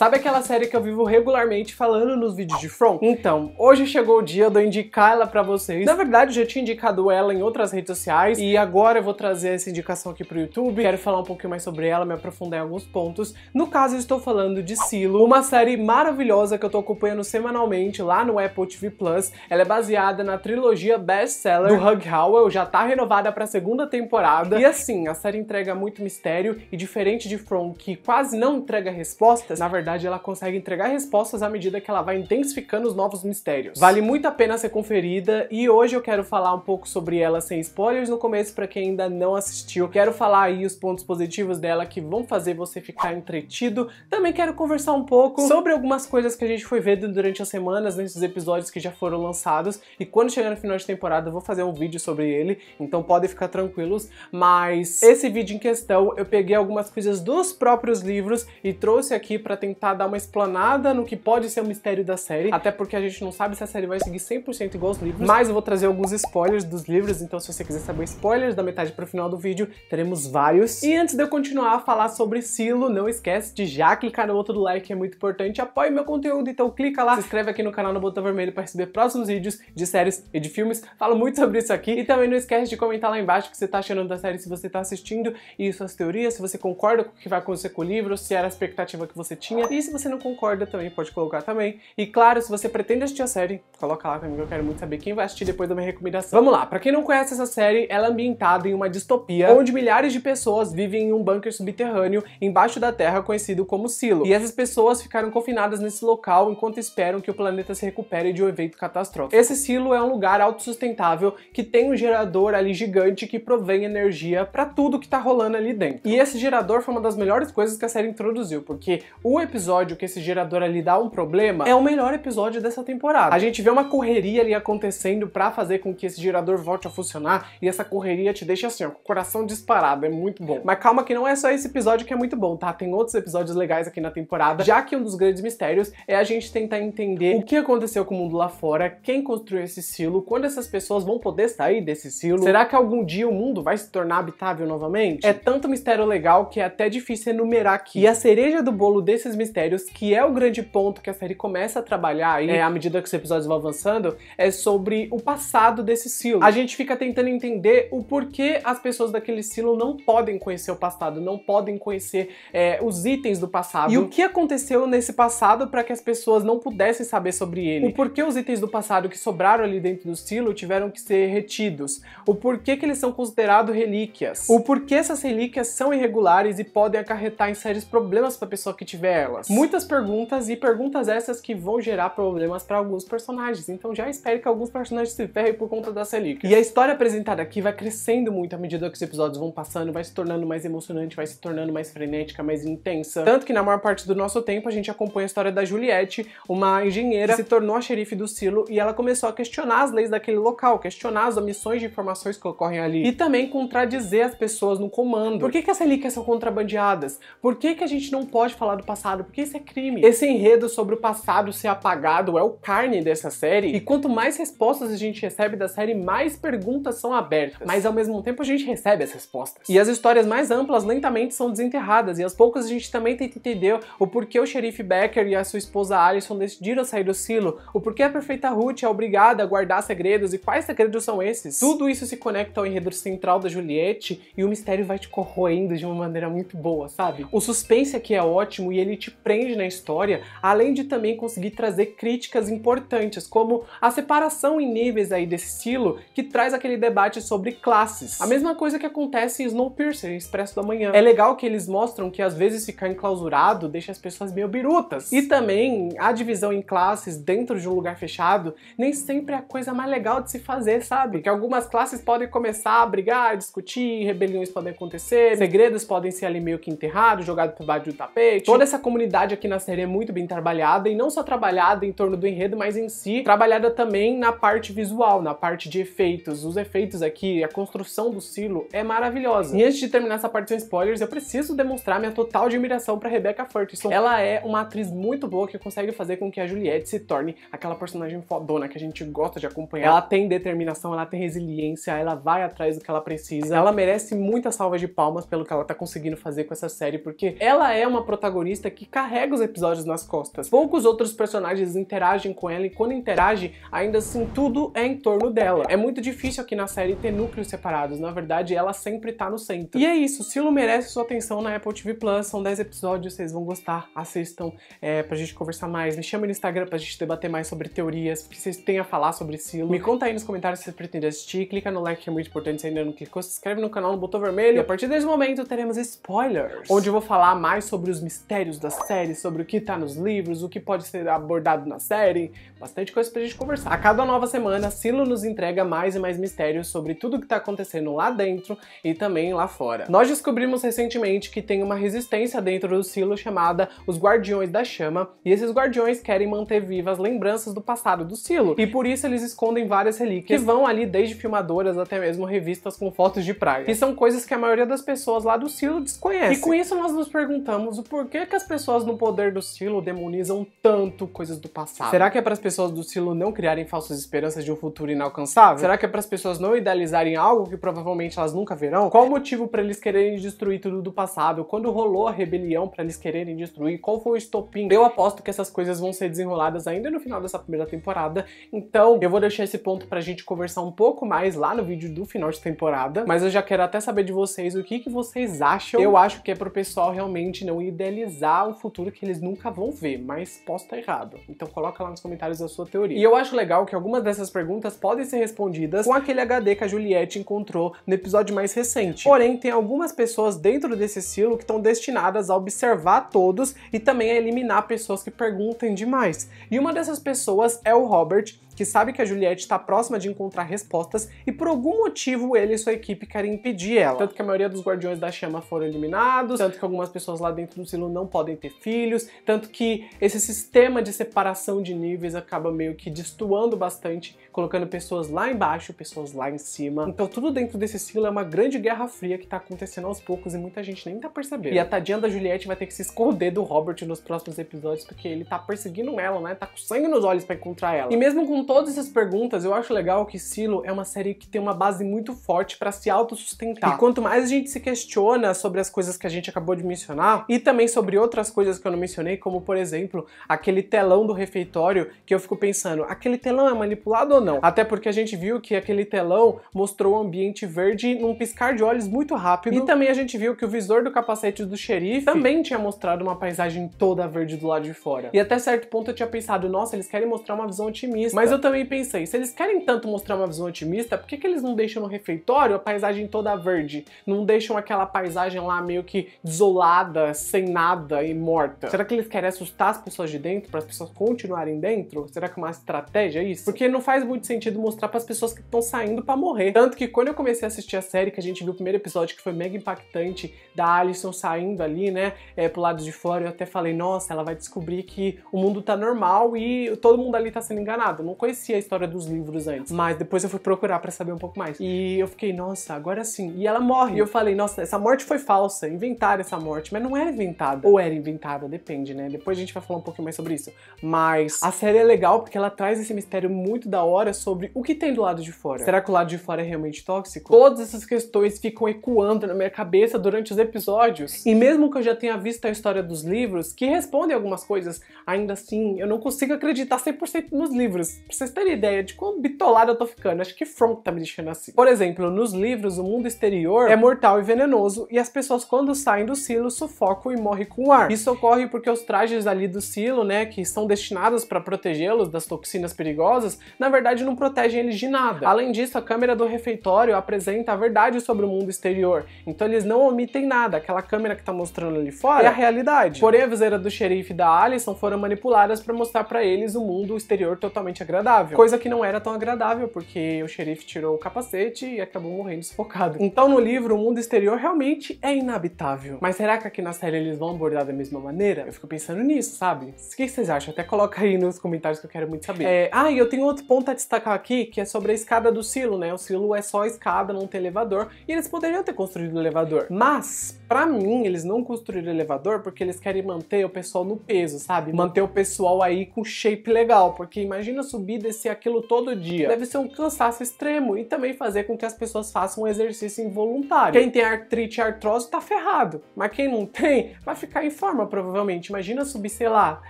Sabe aquela série que eu vivo regularmente falando nos vídeos de From? Então, hoje chegou o dia de eu indicar ela pra vocês. Na verdade, eu já tinha indicado ela em outras redes sociais e agora eu vou trazer essa indicação aqui pro YouTube. Quero falar um pouquinho mais sobre ela, me aprofundar em alguns pontos. No caso, eu estou falando de Silo, uma série maravilhosa que eu tô acompanhando semanalmente lá no Apple TV Plus. Ela é baseada na trilogia best-seller do Hug Howell, já tá renovada pra segunda temporada. E assim, a série entrega muito mistério e diferente de From, que quase não entrega respostas, na verdade, verdade ela consegue entregar respostas à medida que ela vai intensificando os novos mistérios. Vale muito a pena ser conferida e hoje eu quero falar um pouco sobre ela sem spoilers no começo para quem ainda não assistiu. Quero falar aí os pontos positivos dela que vão fazer você ficar entretido. Também quero conversar um pouco sobre algumas coisas que a gente foi vendo durante as semanas nesses episódios que já foram lançados e quando chegar no final de temporada eu vou fazer um vídeo sobre ele, então podem ficar tranquilos, mas esse vídeo em questão eu peguei algumas coisas dos próprios livros e trouxe aqui para tentar tentar dar uma explanada no que pode ser o mistério da série, até porque a gente não sabe se a série vai seguir 100% igual aos livros, mas eu vou trazer alguns spoilers dos livros, então se você quiser saber spoilers da metade para o final do vídeo, teremos vários. E antes de eu continuar a falar sobre Silo, não esquece de já clicar no botão do like, é muito importante, apoie meu conteúdo, então clica lá, se inscreve aqui no canal no botão vermelho para receber próximos vídeos de séries e de filmes, falo muito sobre isso aqui, e também não esquece de comentar lá embaixo o que você tá achando da série, se você tá assistindo, e suas teorias, se você concorda com o que vai acontecer com o livro, se era a expectativa que você tinha, e se você não concorda também, pode colocar também. E claro, se você pretende assistir a série, coloca lá comigo, eu quero muito saber quem vai assistir depois da minha recomendação. Vamos lá, pra quem não conhece essa série, ela é ambientada em uma distopia onde milhares de pessoas vivem em um bunker subterrâneo embaixo da terra conhecido como Silo. E essas pessoas ficaram confinadas nesse local enquanto esperam que o planeta se recupere de um evento catastrófico. Esse Silo é um lugar autossustentável que tem um gerador ali gigante que provém energia para tudo que tá rolando ali dentro. E esse gerador foi uma das melhores coisas que a série introduziu, porque o episódio episódio que esse gerador ali dá um problema, é o melhor episódio dessa temporada. A gente vê uma correria ali acontecendo para fazer com que esse gerador volte a funcionar e essa correria te deixa assim, ó, com o coração disparado, é muito bom. Mas calma que não é só esse episódio que é muito bom, tá? Tem outros episódios legais aqui na temporada, já que um dos grandes mistérios é a gente tentar entender o que aconteceu com o mundo lá fora, quem construiu esse silo, quando essas pessoas vão poder sair desse silo, será que algum dia o mundo vai se tornar habitável novamente? É tanto mistério legal que é até difícil enumerar aqui. E a cereja do bolo desses mistérios, que é o grande ponto que a série começa a trabalhar e é, à medida que os episódios vão avançando, é sobre o passado desse silo. A gente fica tentando entender o porquê as pessoas daquele silo não podem conhecer o passado, não podem conhecer é, os itens do passado. E o que aconteceu nesse passado para que as pessoas não pudessem saber sobre ele. O porquê os itens do passado que sobraram ali dentro do silo tiveram que ser retidos. O porquê que eles são considerados relíquias. O porquê essas relíquias são irregulares e podem acarretar em sérios problemas para a pessoa que tiver delas. Muitas perguntas e perguntas essas que vão gerar problemas para alguns personagens, então já espere que alguns personagens se ferrem por conta da relíquias. E a história apresentada aqui vai crescendo muito à medida que os episódios vão passando, vai se tornando mais emocionante, vai se tornando mais frenética, mais intensa. Tanto que na maior parte do nosso tempo a gente acompanha a história da Juliette, uma engenheira que se tornou a xerife do Silo e ela começou a questionar as leis daquele local, questionar as omissões de informações que ocorrem ali e também contradizer as pessoas no comando. Por que, que as relíquias são contrabandeadas? Por que, que a gente não pode falar do passado? passado, porque isso é crime. Esse enredo sobre o passado ser apagado é o carne dessa série, e quanto mais respostas a gente recebe da série, mais perguntas são abertas. Mas ao mesmo tempo a gente recebe as respostas. E as histórias mais amplas lentamente são desenterradas, e às poucas a gente também tenta entender o porquê o xerife Becker e a sua esposa Alison decidiram sair do silo, o porquê a perfeita Ruth é obrigada a guardar segredos e quais segredos são esses. Tudo isso se conecta ao enredo central da Juliette e o mistério vai te corroendo de uma maneira muito boa, sabe? O suspense aqui é ótimo e ele te te prende na história, além de também conseguir trazer críticas importantes, como a separação em níveis aí desse estilo, que traz aquele debate sobre classes. A mesma coisa que acontece em Snowpiercer, em Expresso da Manhã. É legal que eles mostram que às vezes ficar enclausurado deixa as pessoas meio birutas. E também a divisão em classes dentro de um lugar fechado nem sempre é a coisa mais legal de se fazer, sabe? Que algumas classes podem começar a brigar, a discutir, rebeliões podem acontecer, segredos podem ser ali meio que enterrados, jogados por baixo do tapete. Toda essa comunidade comunidade aqui na série é muito bem trabalhada e não só trabalhada em torno do enredo, mas em si, trabalhada também na parte visual, na parte de efeitos. Os efeitos aqui, a construção do silo é maravilhosa. E antes de terminar essa parte sem spoilers, eu preciso demonstrar minha total admiração para Rebecca Ferguson. Ela é uma atriz muito boa que consegue fazer com que a Juliette se torne aquela personagem fodona que a gente gosta de acompanhar. Ela tem determinação, ela tem resiliência, ela vai atrás do que ela precisa. Ela merece muitas salvas de palmas pelo que ela tá conseguindo fazer com essa série, porque ela é uma protagonista que carrega os episódios nas costas. Poucos outros personagens interagem com ela e quando interage, ainda assim tudo é em torno dela. É muito difícil aqui na série ter núcleos separados, na verdade ela sempre tá no centro. E é isso, Silo merece sua atenção na Apple TV Plus, são 10 episódios, vocês vão gostar, assistam é, pra gente conversar mais, me chama no Instagram pra gente debater mais sobre teorias, o que vocês têm a falar sobre Silo. Me conta aí nos comentários se vocês pretendem assistir, clica no like que é muito importante se ainda não clicou, se inscreve no canal no botão vermelho e a partir desse momento teremos spoilers, onde eu vou falar mais sobre os mistérios da série série, sobre o que tá nos livros, o que pode ser abordado na série, bastante coisa pra gente conversar. A cada nova semana, Silo nos entrega mais e mais mistérios sobre tudo o que tá acontecendo lá dentro e também lá fora. Nós descobrimos recentemente que tem uma resistência dentro do Silo chamada os Guardiões da Chama, e esses guardiões querem manter vivas lembranças do passado do Silo, e por isso eles escondem várias relíquias que vão ali desde filmadoras até mesmo revistas com fotos de praia. E são coisas que a maioria das pessoas lá do Silo desconhece. E com isso nós nos perguntamos o porquê que as pessoas pessoas no poder do Silo demonizam tanto coisas do passado? Será que é para as pessoas do Silo não criarem falsas esperanças de um futuro inalcançável? Será que é para as pessoas não idealizarem algo que provavelmente elas nunca verão? Qual o motivo para eles quererem destruir tudo do passado? Quando rolou a rebelião para eles quererem destruir? Qual foi o estopim? Eu aposto que essas coisas vão ser desenroladas ainda no final dessa primeira temporada, então eu vou deixar esse ponto pra gente conversar um pouco mais lá no vídeo do final de temporada, mas eu já quero até saber de vocês o que, que vocês acham. Eu acho que é pro pessoal realmente não idealizar um futuro que eles nunca vão ver, mas posso estar errado. Então coloca lá nos comentários a sua teoria. E eu acho legal que algumas dessas perguntas podem ser respondidas com aquele HD que a Juliette encontrou no episódio mais recente. Porém, tem algumas pessoas dentro desse silo que estão destinadas a observar todos e também a eliminar pessoas que perguntem demais. E uma dessas pessoas é o Robert, que sabe que a Juliette está próxima de encontrar respostas e por algum motivo ele e sua equipe querem impedir ela. Tanto que a maioria dos Guardiões da Chama foram eliminados, tanto que algumas pessoas lá dentro do silo não podem ter filhos, tanto que esse sistema de separação de níveis acaba meio que destoando bastante, colocando pessoas lá embaixo, pessoas lá em cima. Então tudo dentro desse silo é uma grande guerra fria que tá acontecendo aos poucos e muita gente nem tá percebendo. E a tadinha da Juliette vai ter que se esconder do Robert nos próximos episódios porque ele tá perseguindo ela, né? Tá com sangue nos olhos para encontrar ela. E mesmo com todas essas perguntas, eu acho legal que Silo é uma série que tem uma base muito forte para se autossustentar. E quanto mais a gente se questiona sobre as coisas que a gente acabou de mencionar, e também sobre outras coisas que eu não mencionei, como por exemplo, aquele telão do refeitório, que eu fico pensando, aquele telão é manipulado ou não? Até porque a gente viu que aquele telão mostrou o ambiente verde num piscar de olhos muito rápido, e também a gente viu que o visor do capacete do xerife também tinha mostrado uma paisagem toda verde do lado de fora. E até certo ponto eu tinha pensado, nossa, eles querem mostrar uma visão otimista. Mas eu eu também pensei, se eles querem tanto mostrar uma visão otimista, por que, que eles não deixam no refeitório a paisagem toda verde? Não deixam aquela paisagem lá meio que desolada, sem nada e morta? Será que eles querem assustar as pessoas de dentro, para as pessoas continuarem dentro? Será que é uma estratégia isso? Porque não faz muito sentido mostrar para as pessoas que estão saindo para morrer. Tanto que quando eu comecei a assistir a série, que a gente viu o primeiro episódio que foi mega impactante, da Alison saindo ali, né, é, pro lado de fora, eu até falei, nossa, ela vai descobrir que o mundo tá normal e todo mundo ali tá sendo enganado. Não conhecia a história dos livros antes, mas depois eu fui procurar para saber um pouco mais. E eu fiquei, nossa, agora sim. E ela morre. E eu falei, nossa, essa morte foi falsa, inventaram essa morte, mas não era inventada. Ou era inventada, depende, né? Depois a gente vai falar um pouquinho mais sobre isso. Mas a série é legal porque ela traz esse mistério muito da hora sobre o que tem do lado de fora. Será que o lado de fora é realmente tóxico? Todas essas questões ficam ecoando na minha cabeça durante os episódios. E mesmo que eu já tenha visto a história dos livros, que respondem algumas coisas, ainda assim eu não consigo acreditar 100% nos livros. Pra vocês terem ideia de quão bitolado eu tô ficando, acho que Front tá me deixando assim. Por exemplo, nos livros, o mundo exterior é mortal e venenoso, e as pessoas quando saem do silo sufocam e morrem com ar. Isso ocorre porque os trajes ali do silo, né, que são destinados para protegê-los das toxinas perigosas, na verdade não protegem eles de nada. Além disso, a câmera do refeitório apresenta a verdade sobre o mundo exterior, então eles não omitem nada, aquela câmera que tá mostrando ali fora é a é realidade. Porém, a viseira do xerife e da Alison foram manipuladas para mostrar para eles o mundo exterior totalmente agradável agradável. Coisa que não era tão agradável, porque o xerife tirou o capacete e acabou morrendo sufocado. Então no livro, o mundo exterior realmente é inabitável. Mas será que aqui na série eles vão abordar da mesma maneira? Eu fico pensando nisso, sabe? O que vocês acham? Até coloca aí nos comentários que eu quero muito saber. É... Ah, e eu tenho outro ponto a destacar aqui, que é sobre a escada do silo, né? O silo é só escada, não tem elevador. E eles poderiam ter construído o elevador. Mas, para mim, eles não construíram elevador porque eles querem manter o pessoal no peso, sabe? Manter o pessoal aí com shape legal. Porque imagina subir subida e ser aquilo todo dia. Deve ser um cansaço extremo e também fazer com que as pessoas façam um exercício involuntário. Quem tem artrite e artrose tá ferrado, mas quem não tem vai ficar em forma provavelmente. Imagina subir, sei lá,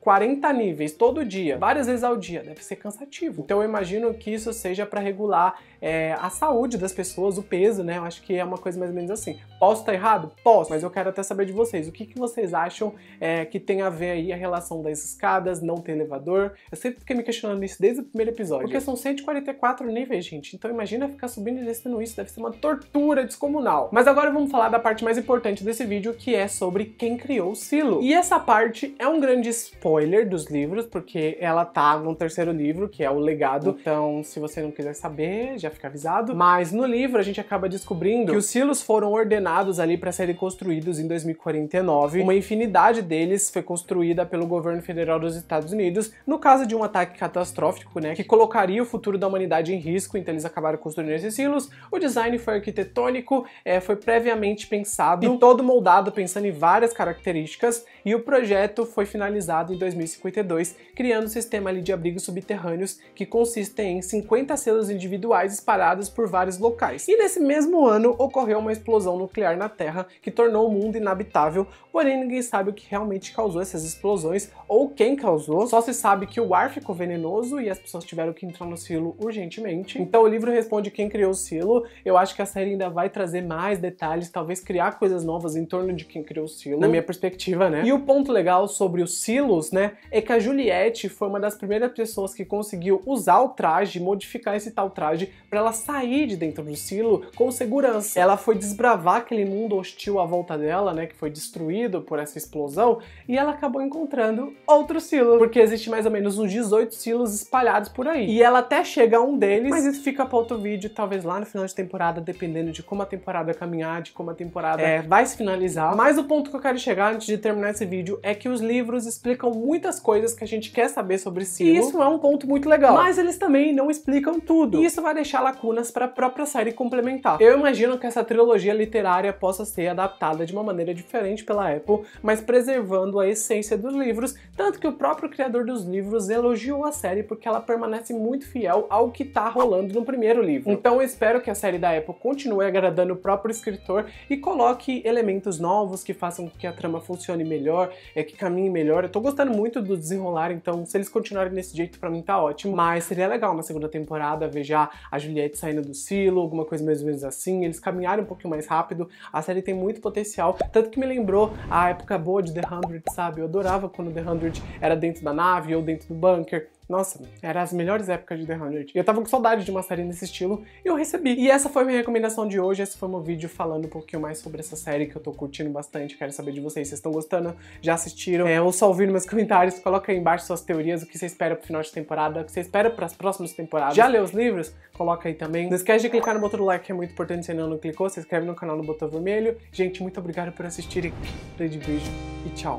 40 níveis todo dia, várias vezes ao dia, deve ser cansativo. Então eu imagino que isso seja para regular é, a saúde das pessoas, o peso, né? Eu acho que é uma coisa mais ou menos assim. Posso estar tá errado? Posso, mas eu quero até saber de vocês. O que, que vocês acham é, que tem a ver aí a relação das escadas, não ter elevador? Eu sempre fiquei me questionando isso desde desde o primeiro episódio. Porque são 144 níveis, gente. Então imagina ficar subindo e descendo isso. Deve ser uma tortura descomunal. Mas agora vamos falar da parte mais importante desse vídeo, que é sobre quem criou o Silo. E essa parte é um grande spoiler dos livros, porque ela tá no terceiro livro, que é o Legado. Então, se você não quiser saber, já fica avisado. Mas no livro a gente acaba descobrindo que os Silos foram ordenados ali para serem construídos em 2049. Uma infinidade deles foi construída pelo governo federal dos Estados Unidos, no caso de um ataque catastrófico né, que colocaria o futuro da humanidade em risco, então eles acabaram construindo esses silos. O design foi arquitetônico, é, foi previamente pensado e todo moldado pensando em várias características, e o projeto foi finalizado em 2052, criando um sistema de abrigos subterrâneos que consistem em 50 selos individuais espalhados por vários locais. E nesse mesmo ano ocorreu uma explosão nuclear na Terra que tornou o mundo inabitável, porém ninguém sabe o que realmente causou essas explosões ou quem causou, só se sabe que o ar ficou venenoso e as pessoas tiveram que entrar no silo urgentemente. Então o livro responde quem criou o silo. Eu acho que a série ainda vai trazer mais detalhes, talvez criar coisas novas em torno de quem criou o silo, na minha perspectiva, né? E o ponto legal sobre os silos, né, é que a Juliette foi uma das primeiras pessoas que conseguiu usar o traje, modificar esse tal traje para ela sair de dentro do silo com segurança. Ela foi desbravar aquele mundo hostil à volta dela, né, que foi destruído por essa explosão, e ela acabou encontrando outro silo, porque existe mais ou menos uns 18 silos espalhados espalhados por aí. E ela até chega a um deles, mas isso fica para outro vídeo, talvez lá no final de temporada, dependendo de como a temporada caminhar, de como a temporada é, vai se finalizar. Mas o ponto que eu quero chegar antes de terminar esse vídeo é que os livros explicam muitas coisas que a gente quer saber sobre si. E isso é um ponto muito legal. Mas eles também não explicam tudo. E isso vai deixar lacunas para a própria série complementar. Eu imagino que essa trilogia literária possa ser adaptada de uma maneira diferente pela Apple, mas preservando a essência dos livros, tanto que o próprio criador dos livros elogiou a série porque ela ela permanece muito fiel ao que tá rolando no primeiro livro. Uhum. Então eu espero que a série da Apple continue agradando o próprio escritor e coloque elementos novos que façam com que a trama funcione melhor, é que caminhe melhor. Eu tô gostando muito do desenrolar, então se eles continuarem desse jeito para mim tá ótimo, mas seria legal na segunda temporada ver já a Juliette saindo do silo, alguma coisa mais ou menos assim, eles caminharem um pouquinho mais rápido. A série tem muito potencial, tanto que me lembrou a época boa de The Hundred, sabe? Eu adorava quando The Hundred era dentro da nave ou dentro do bunker. Nossa, era as melhores épocas de The 100. Eu tava com saudade de uma série nesse estilo e eu recebi. E essa foi minha recomendação de hoje. Esse foi meu vídeo falando um pouquinho mais sobre essa série que eu tô curtindo bastante. Quero saber de vocês. Vocês estão gostando? Já assistiram? É, ou só ouviram meus comentários? Coloca aí embaixo suas teorias, o que você espera pro final de temporada, o que você espera pras próximas temporadas. Já leu os livros? Coloca aí também. Não esquece de clicar no botão do like, que é muito importante. Se ainda não clicou, se inscreve no canal no botão vermelho. Gente, muito obrigado por assistir e grande beijo e tchau.